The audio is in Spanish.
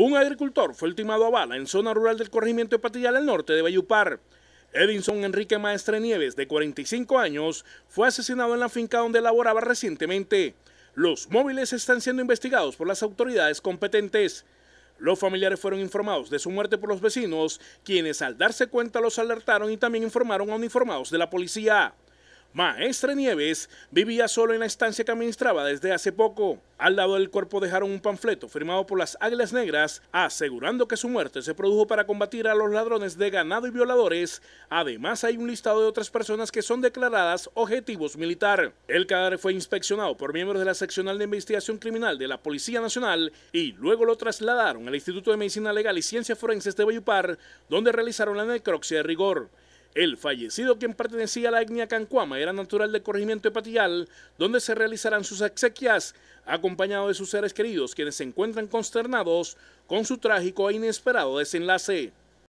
Un agricultor fue ultimado a bala en zona rural del corregimiento de Patillal al norte de Bayupar. Edinson Enrique Maestre Nieves, de 45 años, fue asesinado en la finca donde laboraba recientemente. Los móviles están siendo investigados por las autoridades competentes. Los familiares fueron informados de su muerte por los vecinos, quienes al darse cuenta los alertaron y también informaron a uniformados de la policía. Maestre Nieves vivía solo en la estancia que administraba desde hace poco. Al lado del cuerpo dejaron un panfleto firmado por las Águilas Negras asegurando que su muerte se produjo para combatir a los ladrones de ganado y violadores. Además hay un listado de otras personas que son declaradas objetivos militar. El cadáver fue inspeccionado por miembros de la seccional de investigación criminal de la Policía Nacional y luego lo trasladaron al Instituto de Medicina Legal y Ciencias Forenses de Bayupar donde realizaron la necropsia de rigor. El fallecido, quien pertenecía a la etnia Cancuama, era natural del corregimiento de donde se realizarán sus exequias, acompañado de sus seres queridos, quienes se encuentran consternados con su trágico e inesperado desenlace.